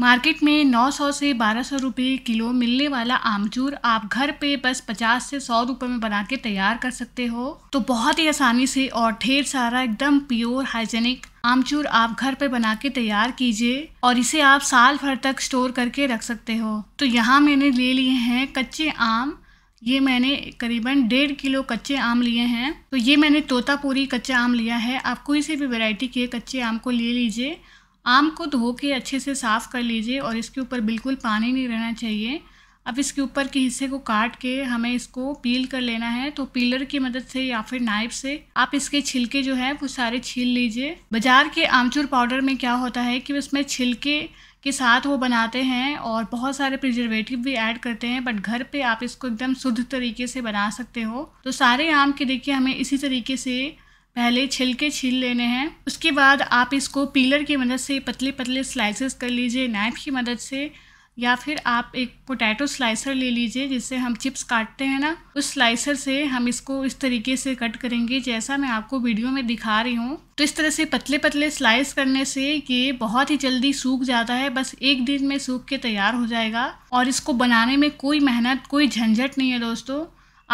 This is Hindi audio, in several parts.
मार्केट में 900 से 1200 रुपए किलो मिलने वाला आमचूर आप घर पे बस 50 से 100 रुपए में बना के तैयार कर सकते हो तो बहुत ही आसानी से और ढेर सारा एकदम प्योर हाइजेनिक आमचूर आप घर पे बना के तैयार कीजिए और इसे आप साल भर तक स्टोर करके रख सकते हो तो यहाँ मैंने ले लिए हैं कच्चे आम ये मैंने करीबन डेढ़ किलो कच्चे आम लिए हैं तो ये मैंने तोतापुरी कच्चा आम लिया है आप कोई से भी वैरायटी के कच्चे आम को ले लीजिए आम को धो के अच्छे से साफ़ कर लीजिए और इसके ऊपर बिल्कुल पानी नहीं रहना चाहिए अब इसके ऊपर के हिस्से को काट के हमें इसको पील कर लेना है तो पीलर की मदद से या फिर नाइफ से आप इसके छिलके जो है वो सारे छील लीजिए बाजार के आमचूर पाउडर में क्या होता है कि उसमें छिलके के साथ वो बनाते हैं और बहुत सारे प्रिजर्वेटिव भी ऐड करते हैं बट घर पे आप इसको एकदम शुद्ध तरीके से बना सकते हो तो सारे आम के देखिए हमें इसी तरीके से पहले छिलके छील लेने हैं उसके बाद आप इसको पीलर की मदद से पतले पतले स्लाइसेस कर लीजिए नाइफ़ की मदद से या फिर आप एक पोटैटो स्लाइसर ले लीजिए जिससे हम चिप्स काटते हैं ना उस स्लाइसर से हम इसको इस तरीके से कट करेंगे जैसा मैं आपको वीडियो में दिखा रही हूँ तो इस तरह से पतले पतले स्लाइस करने से ये बहुत ही जल्दी सूख जाता है बस एक दिन में सूख के तैयार हो जाएगा और इसको बनाने में कोई मेहनत कोई झंझट नहीं है दोस्तों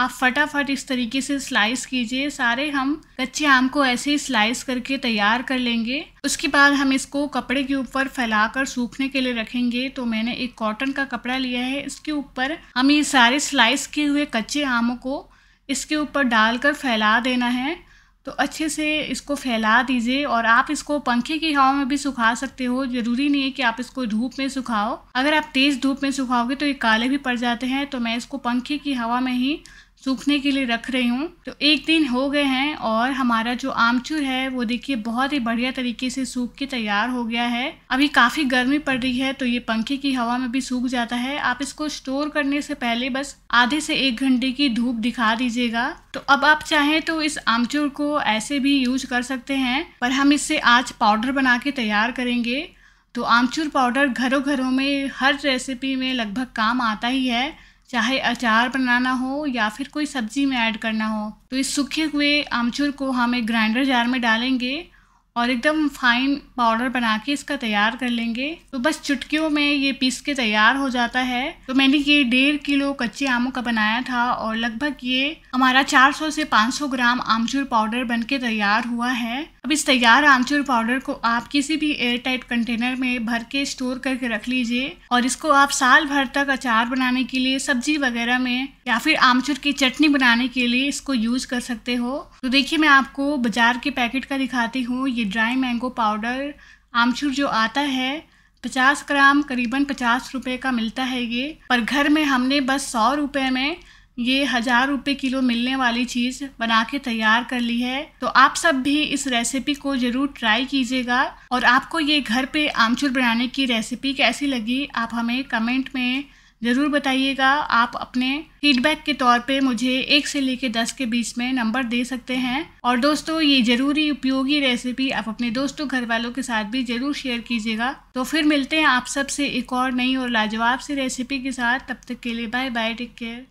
आप फटाफट इस तरीके से स्लाइस कीजिए सारे हम कच्चे आम को ऐसे ही स्लाइस करके तैयार कर लेंगे उसके बाद हम इसको कपड़े के ऊपर फैलाकर सूखने के लिए रखेंगे तो मैंने एक कॉटन का कपड़ा लिया है इसके ऊपर हम ये सारे स्लाइस किए हुए कच्चे आमों को इसके ऊपर डालकर फैला देना है तो अच्छे से इसको फैला दीजिए और आप इसको पंखे की हवा में भी सुखा सकते हो ज़रूरी नहीं है कि आप इसको धूप में सुखाओ अगर आप तेज़ धूप में सुखाओगे तो ये काले भी पड़ जाते हैं तो मैं इसको पंखे की हवा में ही सूखने के लिए रख रही हूँ तो एक दिन हो गए हैं और हमारा जो आमचूर है वो देखिए बहुत ही बढ़िया तरीके से सूख के तैयार हो गया है अभी काफ़ी गर्मी पड़ रही है तो ये पंखे की हवा में भी सूख जाता है आप इसको स्टोर करने से पहले बस आधे से एक घंटे की धूप दिखा दीजिएगा तो अब आप चाहें तो इस आमचूर को ऐसे भी यूज कर सकते हैं पर हम इससे आज पाउडर बना के तैयार करेंगे तो आमचूर पाउडर घरों घरों में हर रेसिपी में लगभग काम आता ही है चाहे अचार बनाना हो या फिर कोई सब्जी में ऐड करना हो तो इस सूखे हुए आमचूर को हम एक ग्राइंडर जार में डालेंगे और एकदम फाइन पाउडर बना के इसका तैयार कर लेंगे तो बस चुटकियों में ये पीस के तैयार हो जाता है तो मैंने ये डेढ़ किलो कच्चे आमों का बनाया था और लगभग ये हमारा 400 से 500 ग्राम आमचूर पाउडर बन के तैयार हुआ है अब इस तैयार आमचूर पाउडर को आप किसी भी एयर टाइट कंटेनर में भर के स्टोर करके रख लीजिए और इसको आप साल भर तक अचार बनाने के लिए सब्जी वगैरह में या फिर आमचूर की चटनी बनाने के लिए इसको यूज कर सकते हो तो देखिए मैं आपको बाजार के पैकेट का दिखाती हूँ ये ड्राई मैंगो पाउडर आमचूर जो आता है पचास ग्राम करीबन पचास रुपये का मिलता है ये पर घर में हमने बस सौ रुपये में ये हज़ार रुपये किलो मिलने वाली चीज़ बना के तैयार कर ली है तो आप सब भी इस रेसिपी को ज़रूर ट्राई कीजिएगा और आपको ये घर पे आमचूर बनाने की रेसिपी कैसी लगी आप हमें कमेंट में ज़रूर बताइएगा आप अपने फीडबैक के तौर पे मुझे एक से लेकर दस के बीच में नंबर दे सकते हैं और दोस्तों ये ज़रूरी उपयोगी रेसिपी आप अपने दोस्तों घर वालों के साथ भी ज़रूर शेयर कीजिएगा तो फिर मिलते हैं आप सब से एक और नई और लाजवाब सी रेसिपी के साथ तब तक के लिए बाय बाय टेक केयर